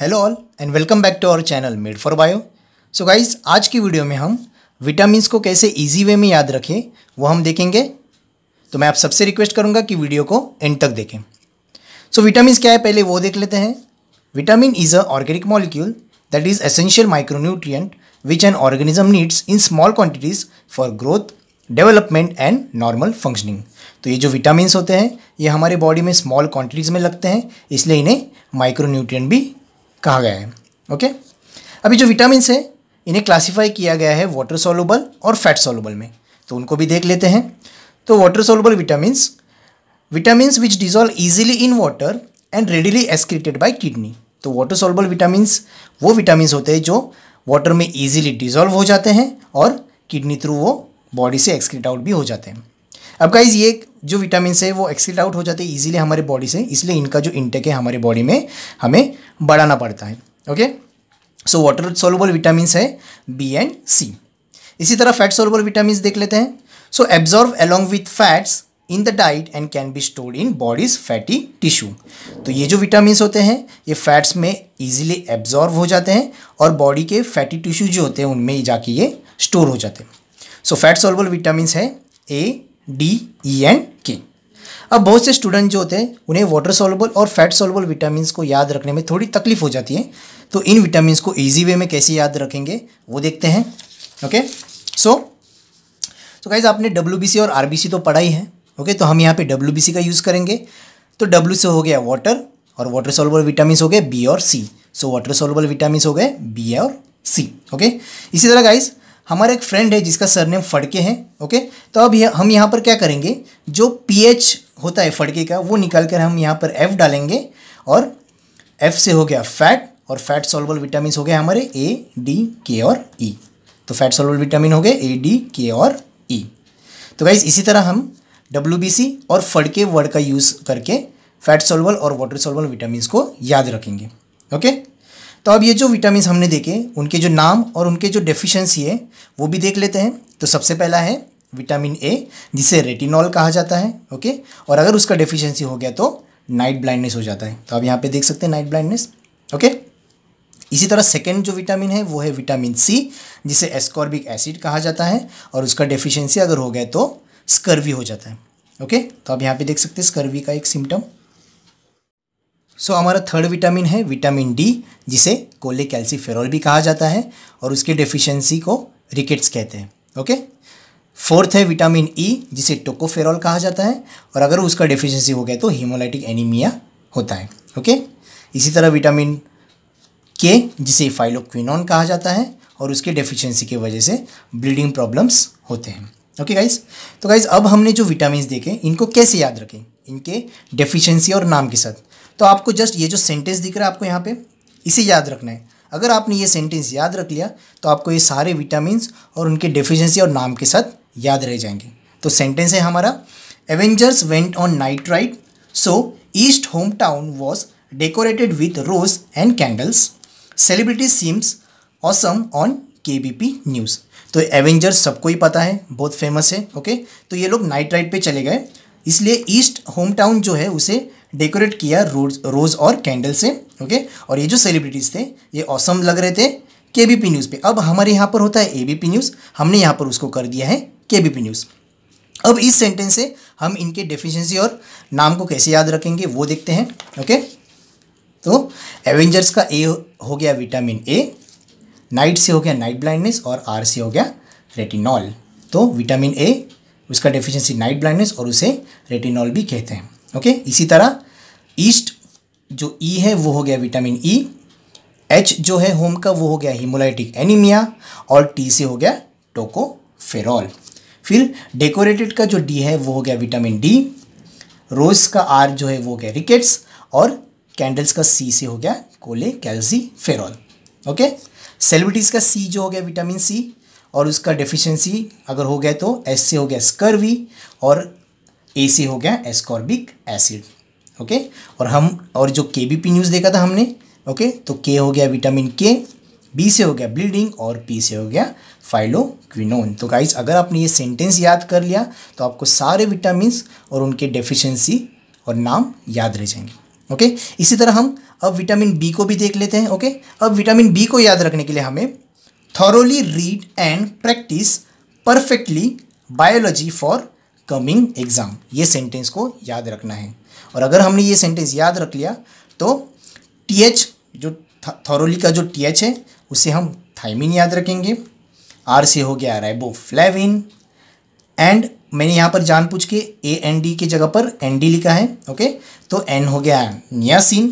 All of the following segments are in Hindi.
Hello all and welcome back to our channel made for bio so guys आज की वीडियो में हम विटामिन को कैसे इजी वे में याद रखें वो हम देखेंगे तो मैं आप सबसे रिक्वेस्ट करूँगा कि वीडियो को एंड तक देखें सो so, विटामिन क्या है पहले वो देख लेते हैं vitamin is a organic molecule that is essential micronutrient which an organism needs in small quantities for growth development and normal functioning तो ये जो विटामिन होते हैं ये हमारे बॉडी में स्मॉल क्वांटिटीज़ में लगते हैं इसलिए इन्हें माइक्रोन्यूट्रिएंट भी कहा गया है ओके अभी जो विटामिन है इन्हें क्लासीफाई किया गया है वाटर सोलूबल और फैट सोलूबल में तो उनको भी देख लेते हैं तो water soluble vitamin vitamin which dissolve easily in water and readily excreted by kidney तो वाटर सोलबल विटामिन वो विटामिन होते हैं जो वाटर में ईजिली डिजॉल्व हो जाते हैं और किडनी थ्रू वो बॉडी से एक्सक्रीट आउट भी हो जाते हैं अब गाइज ये जो विटामिन है वो एक्सिट आउट हो जाते हैं ईजिली हमारे बॉडी से इसलिए इनका जो इंटेक है हमारे बॉडी में हमें बढ़ाना पड़ता है okay so water soluble vitamin है बी एंड सी इसी तरह फैट सोलबल विटामिन देख लेते हैं so absorb along with fats in the diet and can be stored in body's fatty tissue तो ये जो विटामिन होते हैं ये फैट्स में ईजिली एब्जॉर्व हो जाते हैं और बॉडी के फैटी टिश्यू जो होते हैं उनमें जाके ये स्टोर हो जाते हैं सो फैट सोलबल विटामिन है ए डी ई एंड के अब बहुत से स्टूडेंट जो होते हैं उन्हें वाटर सोलबल और फैट सोलबल विटामिन को याद रखने में थोड़ी तकलीफ हो जाती है तो इन विटामिन को ईजी वे में कैसे याद रखेंगे वो देखते हैं ओके सो तो गाइज आपने डब्ल्यू और आर तो पढ़ाई है ओके तो हम यहाँ पे डब्ल्यू का यूज़ करेंगे तो डब्ल्यू से हो गया वाटर और वाटर सोलबल विटामिन हो गए बी और C so water soluble vitamin हो गए बी और सी ओके इसी तरह गाइज हमारा एक फ्रेंड है जिसका सरनेम फड़के हैं ओके तो अब यह, हम यहाँ पर क्या करेंगे जो पी होता है फड़के का वो निकाल कर हम यहाँ पर एफ डालेंगे और एफ से हो गया फैट और फैट सॉल्वल विटामिन हो गए हमारे ए डी के और ई e. तो फैट सॉल्वल विटामिन हो गए ए डी के और ई e. तो गाइज इसी तरह हम डब्ल्यू और फड़के वर्ड का यूज़ करके फैट सॉल्वल और वाटर सॉल्वल विटामिन को याद रखेंगे ओके तो अब ये जो विटामिन हमने देखे उनके जो नाम और उनके जो डेफिशिएंसी है वो भी देख लेते हैं तो सबसे पहला है विटामिन ए जिसे रेटिनॉल कहा जाता है ओके और अगर उसका डेफिशिएंसी हो गया तो नाइट ब्लाइंडनेस हो जाता है तो आप यहाँ पे देख सकते हैं नाइट ब्लाइंडनेस ओके इसी तरह सेकेंड जो विटामिन है वो है विटामिन सी जिसे एस्कॉर्बिक एसिड कहा जाता है और उसका डेफिशिएंसी अगर हो गया तो स्कर्वी हो जाता है ओके तो आप यहाँ पर देख सकते हैं स्कर्वी का एक सिम्टम सो हमारा थर्ड विटामिन है विटामिन डी जिसे कोले कैल्सीफेरॉल भी कहा जाता है और उसकी डेफिशिएंसी को रिकेट्स कहते हैं ओके फोर्थ है विटामिन ई e, जिसे टोकोफेरॉल कहा जाता है और अगर उसका डेफिशिएंसी हो गया तो हीमोलाइटिक एनीमिया होता है ओके इसी तरह विटामिन के जिसे फाइलोक्विनॉन कहा जाता है और उसके डेफिशिएंसी की वजह से ब्लीडिंग प्रॉब्लम्स होते हैं ओके गाइज तो गाइज अब हमने जो विटामिन देखे इनको कैसे याद रखें इनके डेफिशिएंसी और नाम के साथ तो आपको जस्ट ये जो सेंटेंस दिख रहा है आपको यहाँ पे इसे याद रखना है अगर आपने ये सेंटेंस याद रख लिया तो आपको ये सारे विटामिन और उनके डिफिशेंसी और नाम के साथ याद रह जाएंगे तो सेंटेंस है हमारा Avengers went on night ride so east home town was decorated with rose and candles celebrity seems awesome on K B P news तो एवेंजर्स सबको ही पता है बहुत फेमस है ओके तो ये लोग नाइट राइड पर चले गए इसलिए ईस्ट होम टाउन जो है उसे डेकोरेट किया रोज रोज और कैंडल से ओके और ये जो सेलिब्रिटीज़ थे ये औसम लग रहे थे के बी पी न्यूज़ पे अब हमारे यहाँ पर होता है ए बी पी न्यूज़ हमने यहाँ पर उसको कर दिया है के बी पी न्यूज़ अब इस सेंटेंस से हम इनके डेफिशिएंसी और नाम को कैसे याद रखेंगे वो देखते हैं ओके तो एवेंजर्स का ए हो गया विटामिन ए नाइट से हो गया नाइट ब्लाइंडनेस और आर से हो गया रेटिनॉल तो विटामिन ए उसका डेफिशिएंसी नाइट ब्लाइंडनेस और उसे रेटिनॉल भी कहते हैं ओके इसी तरह ईस्ट जो ई e है वो हो गया विटामिन ई एच जो है होम का वो हो गया हिमोलाइटिक एनीमिया और टी से हो गया टोकोफेरॉल फिर डेकोरेटेड का जो डी है वो हो गया विटामिन डी रोज का आर जो है वो हो गया रिकेट्स और कैंडल्स का सी से हो गया कोले कैल्सी फेरॉल ओके सेलिब्रिटीज़ का सी जो हो गया विटामिन सी और उसका डेफिशिएंसी अगर हो गया तो एस से हो गया स्कर्वी और ए से हो गया एस्कॉर्बिक एसिड ओके और हम और जो के बी पी न्यूज़ देखा था हमने ओके तो के हो गया विटामिन के बी से हो गया ब्लीडिंग और पी से हो गया फाइलोक्विनोन तो गाइज अगर आपने ये सेंटेंस याद कर लिया तो आपको सारे विटामिन और उनके डेफिशिएंसी और नाम याद रह जाएंगे ओके इसी तरह हम अब विटामिन बी को भी देख लेते हैं ओके अब विटामिन बी को याद रखने के लिए हमें thoroughly read and practice perfectly biology for coming exam ये सेंटेंस को याद रखना है और अगर हमने ये सेंटेंस याद रख लिया तो टी एच जो थॉरोली का जो टी एच है उसे हम थाइमिन याद रखेंगे आर से हो गया राइबो फ्लेविन एंड मैंने यहाँ पर जान पूछ के ए एन डी की जगह पर एन डी लिखा है ओके तो एन हो गया नियासिन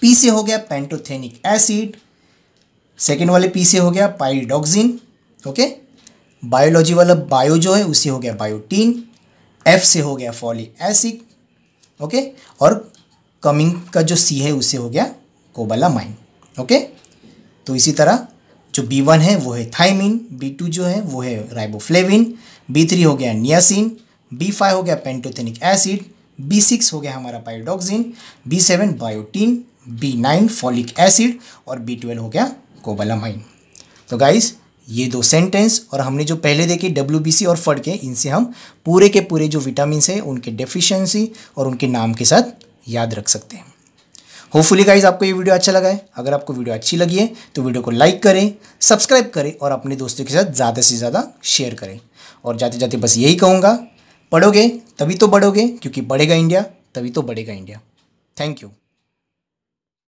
पी से हो गया पेंटोथेनिक एसिड सेकेंड वाले पी से हो गया पाइडोक्सिन ओके बायोलॉजी वाला बायो जो है उसे हो गया बायोटीन एफ से हो गया फॉलिक एसिड ओके और कमिंग का जो सी है उसे हो गया कोबाला माइन ओके तो इसी तरह जो बी वन है वो है थाइमिन बी टू जो है वो है राइबोफ्लेविन बी थ्री हो गया नियासिन बी फाइव हो गया पेंटोथेनिक एसिड बी सिक्स हो गया हमारा pyridoxine B seven biotin B nine folic acid और बी ट्वेल्व हो गया माइन तो गाइज़ ये दो सेंटेंस और हमने जो पहले देखे डब्ल्यू और फड के इनसे हम पूरे के पूरे जो विटामिन हैं उनके डेफिशिएंसी और उनके नाम के साथ याद रख सकते हैं होपफुली गाइज आपको ये वीडियो अच्छा लगा है अगर आपको वीडियो अच्छी लगी है तो वीडियो को लाइक करें सब्सक्राइब करें और अपने दोस्तों के साथ ज़्यादा से ज़्यादा शेयर करें और जाते जाते बस यही कहूँगा पढ़ोगे तभी तो बढ़ोगे क्योंकि बढ़ेगा इंडिया तभी तो बढ़ेगा इंडिया थैंक यू